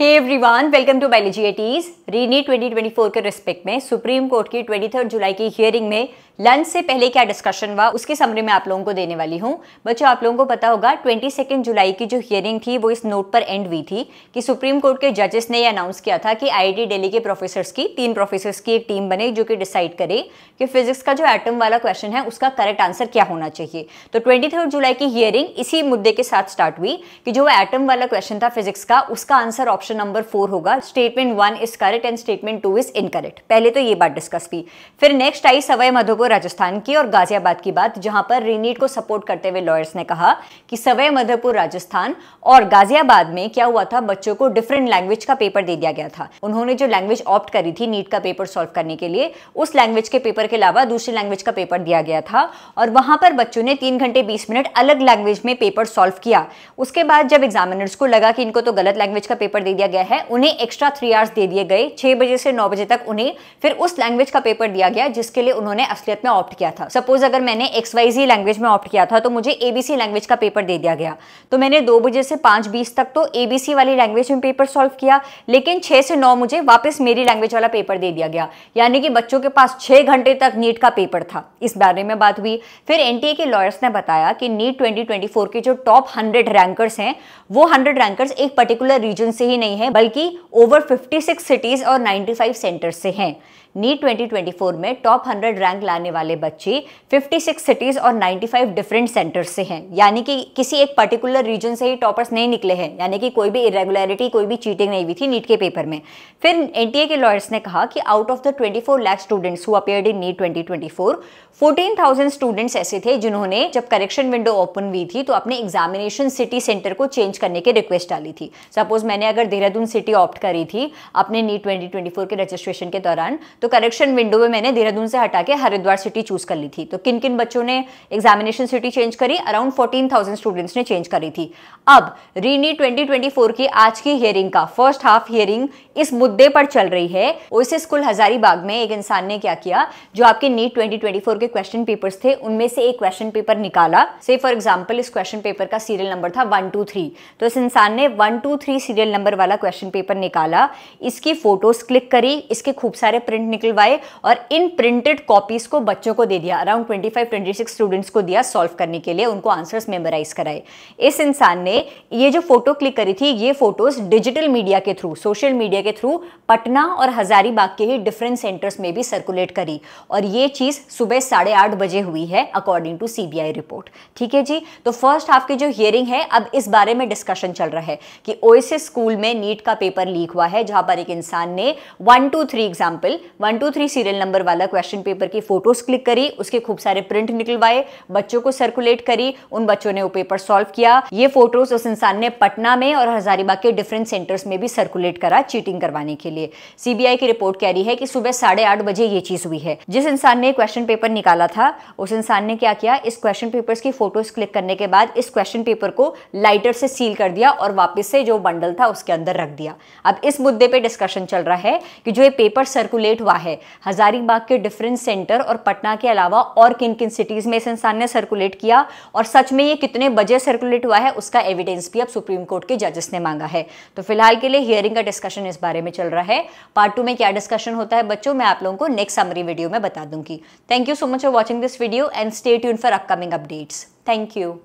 hey everyone welcome to biology एटीज रीनी 2024 के रिस्पेक्ट में सुप्रीम कोर्ट की 23 जुलाई की हियरिंग में लंच से पहले क्या डिस्कशन हुआ उसके समरी में आप लोगों को देने वाली हूँ बच्चों आप लोगों को पता होगा सेकेंड जुलाई की जो हियरिंग थी वो इस नोट पर एंड हुई थी कि सुप्रीम कोर्ट के जजेस ने यह अनाउंस किया था कि आई दिल्ली के प्रोफेसर्स की तीन प्रोफेसर्स की एक टीम बने जो कि डिसाइड करे कि फिजिक्स का जो एटम वाला क्वेश्चन है उसका करेक्ट आंसर क्या होना चाहिए तो ट्वेंटी जुलाई की हियरिंग इसी मुद्दे के साथ स्टार्ट हुई कि जो एटम वाला क्वेश्चन था फिजिक्स का उसका answer option option number four होगा statement one is correct and statement two is incorrect पहले तो ये बात डिस्कस की फिर नेक्स्ट आई सवाई माधोपुर राजस्थान की और गाजियाबाद की बात जहां पर रीनीट को सपोर्ट करते हुए लॉयर्स ने कहा कि सवाई माधोपुर राजस्थान और गाजियाबाद में क्या हुआ था बच्चों को डिफरेंट लैंग्वेज का पेपर दे दिया गया था उन्होंने जो लैंग्वेज ऑप्ट करी थी नीट का पेपर सॉल्व करने के लिए उस लैंग्वेज के पेपर के अलावा दूसरी लैंग्वेज का पेपर दिया गया था और वहां पर बच्चों ने तीन घंटे बीस मिनट अलग लैंग्वेज में पेपर सॉल्व किया उसके बाद जब एग्जामिनर्स को लगा कि इनको तो गलत लैंग्वेज का पेपर दे दिया गया है उन्हें एक्स्ट्रा थ्री आवर्स दे दिए गए छह बजे से नौ बजे तक उन्हें फिर उस लैंग्वेज का पेपर दिया गया जिसके लिए उन्होंने असलियत में ऑप्ट किया था सपोज अगर मैंने एक्स वाई जी लैंग्वेज में ऑप्ट किया था तो मुझे एबीसी लैंग्वेज का पेपर दे दिया गया तो मैंने दो बजे से पांच बीस तक तो एबीसी वाली लैंग्वेज में पेपर सॉल्व किया लेकिन छह से नौ मुझे वापस मेरी लैंग्वेज वाला पेपर दे दिया गया यानी कि बच्चों के पास छह घंटे तक नीट का पेपर था इस बारे में बात हुई फिर एन के लॉयर्स ने बताया कि नीट ट्वेंटी के जो टॉप हंड्रेड रैंकर्स हैं वो हंड्रेड रैंकर्स एक पर्टिकुलर रीजन से ही नहीं नहीं है बल्कि ओवर 56 सिटीज और 95 सेंटर्स से हैं नीट 2024 में टॉप 100 रैंक लाने वाले बच्चे 56 सिटीज़ और 95 डिफरेंट सेंटर्स से हैं यानी कि किसी एक पर्टिकुलर रीजन से ही टॉपर्स नहीं निकले हैं यानी कि कोई भी इरेगुलरिटी कोई भी चीटिंग नहीं हुई थी नीट के पेपर में फिर एन के लॉयर्स ने कहा कि out of the twenty four lakhs students who appeared in NEET twenty twenty students ऐसे थे जिन्होंने जब करेक्शन विंडो ओपन हुई थी तो अपने एग्जामिनेशन सिटी सेंटर को चेंज करने की रिक्वेस्ट डाली थी सपोज मैंने अगर देहरादून सिटी ऑप्ट करी थी अपने नीट ट्वेंटी के रजिस्ट्रेशन के दौरान तो तो करेक्शन विंडो में मैंने देहरादून से हटा के हरिद्वार सिटी चूज कर ली थी तो किन किन बच्चों ने एग्जामिनेशन सिटी चेंज करी अराउंड फोर्टीन थाउजेंड स्टूडेंट्स ने चेंज करी थी अब रीनी ट्वेंटी की आज की हियरिंग का फर्स्ट हाफ हियरिंग इस मुद्दे पर चल रही है ओसे स्कूल हजारीबाग में एक इंसान ने क्या किया जो आपके नीट 2024 के क्वेश्चन पेपर थे उनमें से एक क्वेश्चन पेपर निकाला से फॉर एग्जाम्पल इस क्वेश्चन पेपर का सीरियल नंबर था वन टू थ्री तो इस इंसान ने one two three serial number वाला क्वेश्चन पेपर निकाला इसकी फोटोज क्लिक करी इसके खूब सारे प्रिंट निकलवाए और इन प्रिंटेड कॉपीज को बच्चों को दे दिया अराउंड 25 26 स्टूडेंट्स को दिया सॉल्व करने के लिए उनको आंसर्स मेमोराइज कराए इस इंसान ने ये जो फोटो क्लिक करी थी ये फोटोज डिजिटल मीडिया के थ्रू सोशल मीडिया के थ्रू पटना और हजारीबाग के ही डिफरेंट सेंटर्स में भी सर्कुलेट करी और ये चीज़ सुबह साढ़े आठ बजे हुई है अकॉर्डिंग टू सीबीआई रिपोर्ट ठीक है जी तो फर्स्ट हाफ की जो हियरिंग है अब इस बारे में डिस्कशन चल रहा है कि ओएसएस स्कूल में नीट का पेपर लीक हुआ है जहां पर एक इंसान ने one two three example one two three serial number वाला क्वेश्चन पेपर की फोटोज क्लिक करी उसके खूब सारे प्रिंट निकलवाए बच्चों को सर्कुलेट करी उन बच्चों ने वो पेपर सॉल्व किया ये फोटोज उस इंसान ने पटना में और हजारीबाग के डिफरेंट सेंटर्स में भी सर्कुलेट करा चीटिंग करवाने के लिए सीबीआई की रिपोर्ट कह रही है कि सुबह साढ़े आठ बजे ये चीज हुई है जिस इंसान ने क्वेश्चन पेपर निकाला था उस इंसान ने क्या किया इस क्वेश्चन पेपर की फोटोज क्लिक करने के बाद इस क्वेश्चन पेपर को लाइटर से सील कर दिया और वापस से जो बंडल था उसके अंदर रख दिया अब इस मुद्दे पर डिस्कशन चल रहा है कि जो ये पेपर सर्कुलेट हुआ है हजारीबाग के डिफरेंट सेंटर और पटना के अलावा और किन किन सिटीज़ में इस इंसान ने सर्कुलेट किया और सच में ये कितने बजे सर्कुलेट हुआ है उसका एविडेंस भी अब सुप्रीम कोर्ट के जजेस ने मांगा है तो फिलहाल के लिए हियरिंग का डिस्कशन इस बारे में चल रहा है पार्ट टू में क्या डिस्कशन होता है बच्चों मैं आप लोगों को नेक्स्ट समरी वीडियो में बता दूंगी thank you so much for watching this video and stay tune for upcoming updates thank you